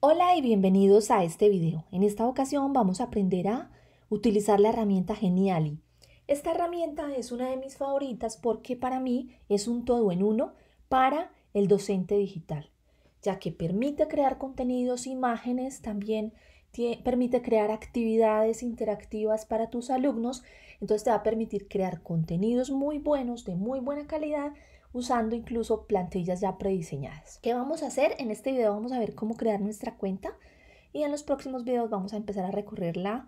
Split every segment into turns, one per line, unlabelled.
Hola y bienvenidos a este video. En esta ocasión vamos a aprender a utilizar la herramienta Geniali. Esta herramienta es una de mis favoritas porque para mí es un todo en uno para el docente digital, ya que permite crear contenidos, imágenes, también permite crear actividades interactivas para tus alumnos, entonces te va a permitir crear contenidos muy buenos, de muy buena calidad, usando incluso plantillas ya prediseñadas. ¿Qué vamos a hacer? En este video vamos a ver cómo crear nuestra cuenta y en los próximos videos vamos a empezar a recorrer la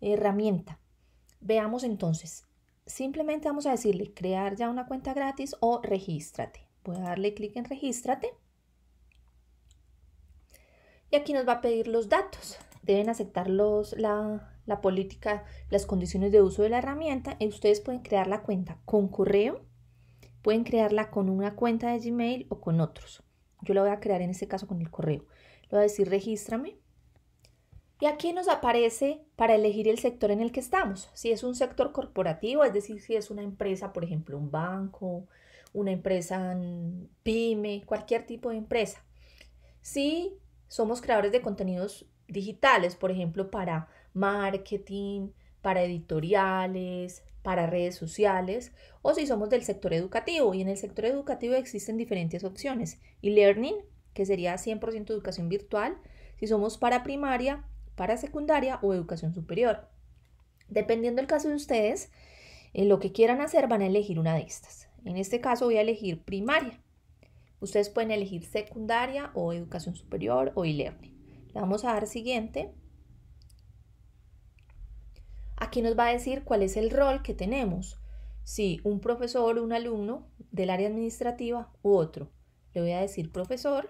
herramienta. Veamos entonces, simplemente vamos a decirle crear ya una cuenta gratis o regístrate. Voy a darle clic en regístrate y aquí nos va a pedir los datos. Deben aceptar la, la política, las condiciones de uso de la herramienta y ustedes pueden crear la cuenta con correo Pueden crearla con una cuenta de Gmail o con otros. Yo la voy a crear en este caso con el correo. Le voy a decir regístrame. Y aquí nos aparece para elegir el sector en el que estamos. Si es un sector corporativo, es decir, si es una empresa, por ejemplo, un banco, una empresa pyme, cualquier tipo de empresa. Si somos creadores de contenidos digitales, por ejemplo, para marketing, para editoriales, para redes sociales o si somos del sector educativo. Y en el sector educativo existen diferentes opciones. E-learning, que sería 100% educación virtual, si somos para primaria, para secundaria o educación superior. Dependiendo del caso de ustedes, eh, lo que quieran hacer van a elegir una de estas. En este caso voy a elegir primaria. Ustedes pueden elegir secundaria o educación superior o e-learning. Le vamos a dar siguiente. Aquí nos va a decir cuál es el rol que tenemos. Si un profesor, un alumno del área administrativa u otro. Le voy a decir profesor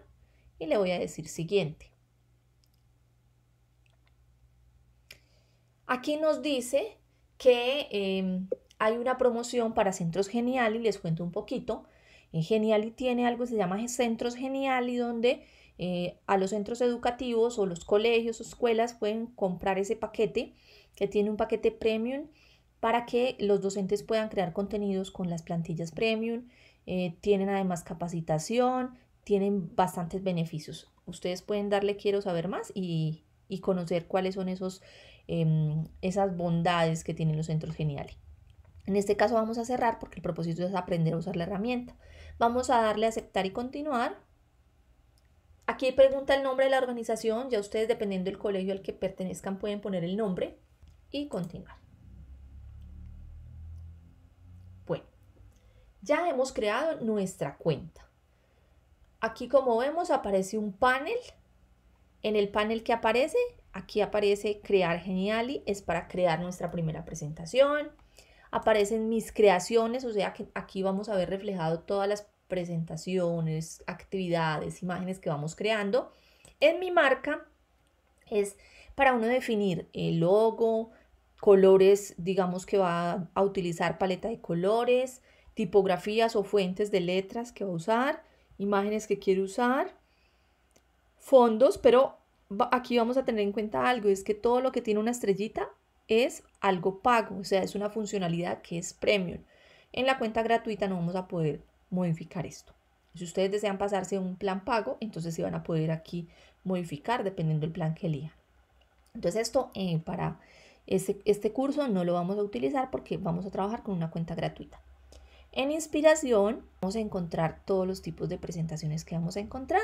y le voy a decir siguiente. Aquí nos dice que em, hay una promoción para Centros Geniali, les cuento un poquito. En Geniali tiene algo que se llama Centros Geniali, donde eh, a los centros educativos o los colegios o escuelas pueden comprar ese paquete que tiene un paquete premium para que los docentes puedan crear contenidos con las plantillas premium. Eh, tienen además capacitación, tienen bastantes beneficios. Ustedes pueden darle quiero saber más y, conocer cuáles son esos, em, esas bondades que tienen los centros geniales. En este caso vamos a cerrar porque el propósito es aprender a usar la herramienta. Vamos a darle a aceptar y continuar. Aquí pregunta el nombre de la organización. Ya ustedes, dependiendo del colegio al que pertenezcan, pueden poner el nombre y continuar. Bueno, ya hemos creado nuestra cuenta. Aquí como vemos aparece un panel. En el panel que aparece, aquí aparece crear Geniali, es para crear nuestra primera presentación. Aparecen mis creaciones, o sea que aquí vamos a ver reflejado todas las presentaciones, actividades, imágenes que vamos creando. En mi marca es para uno definir el logo, colores, digamos que va a utilizar paleta de colores, tipografías o fuentes de letras que va a usar, imágenes que quiere usar, fondos, pero aquí vamos a tener en cuenta algo, es que todo lo que tiene una estrellita es algo pago, o sea, es una funcionalidad que es premium. En la cuenta gratuita no vamos a poder modificar esto. Si ustedes desean pasarse a un plan pago, entonces se van a poder aquí modificar dependiendo del plan que elijan. Entonces esto eh, para este, curso no lo vamos a utilizar porque vamos a trabajar con una cuenta gratuita. En inspiración vamos a encontrar todos los tipos de presentaciones que vamos a encontrar.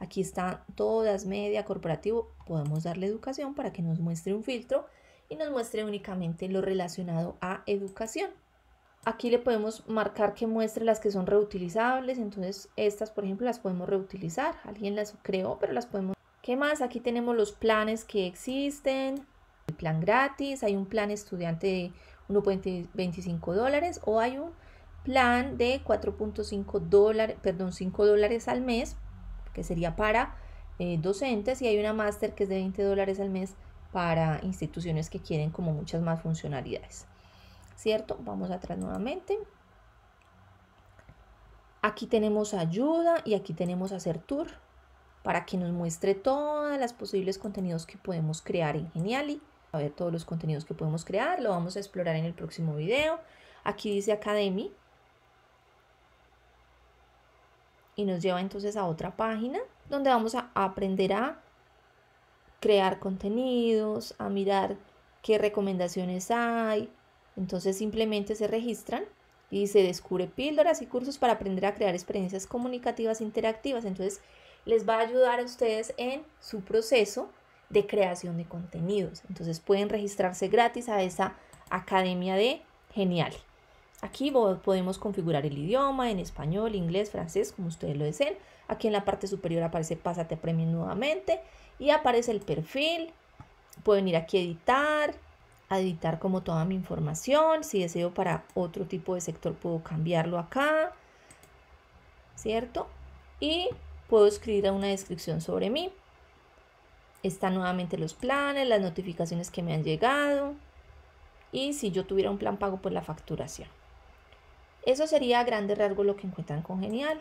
Aquí están todas, media, corporativo. Podemos darle educación para que nos muestre un filtro y nos muestre únicamente lo relacionado a educación. Aquí le podemos marcar que muestre las que son reutilizables, entonces estas, por ejemplo, las podemos reutilizar. Alguien las creó, pero las podemos... ¿Qué más? Aquí tenemos los planes que existen, plan gratis, hay un plan estudiante de 1.25 dólares o hay un plan de 4.5 dólares, perdón, 5 dólares al mes, que sería para eh, docentes, y hay una máster que es de 20 dólares al mes para instituciones que quieren como muchas más funcionalidades. ¿Cierto? Vamos atrás nuevamente. Aquí tenemos ayuda y aquí tenemos hacer tour para que nos muestre todas las posibles contenidos que podemos crear en Geniali a ver todos los contenidos que podemos crear, lo vamos a explorar en el próximo video. Aquí dice Academy y nos lleva entonces a otra página donde vamos a aprender a crear contenidos, a mirar qué recomendaciones hay. Entonces simplemente se registran y se descubre píldoras y cursos para aprender a crear experiencias comunicativas interactivas. Entonces les va a ayudar a ustedes en su proceso de creación de contenidos. Entonces pueden registrarse gratis a esa academia de Genial. Aquí podemos configurar el idioma en español, inglés, francés, como ustedes lo deseen. Aquí en la parte superior aparece Pásate a Premium nuevamente y aparece el perfil. Pueden ir aquí a editar, a editar como toda mi información. Si deseo para otro tipo de sector puedo cambiarlo acá, ¿cierto? Y puedo escribir una descripción sobre mí. Están nuevamente los planes, las notificaciones que me han llegado y si yo tuviera un plan pago por pues la facturación. Eso sería a grandes rasgos lo que encuentran con genial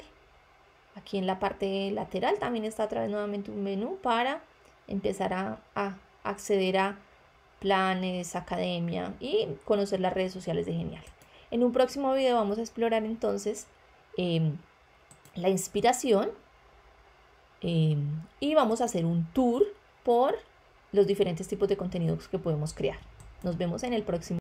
Aquí en la parte lateral también está otra vez nuevamente un menú para empezar a, acceder a planes, academia y conocer las redes sociales de Genial. En un próximo video vamos a explorar entonces em, la inspiración em, y vamos a hacer un tour por los diferentes tipos de contenidos que podemos crear. Nos vemos en el próximo.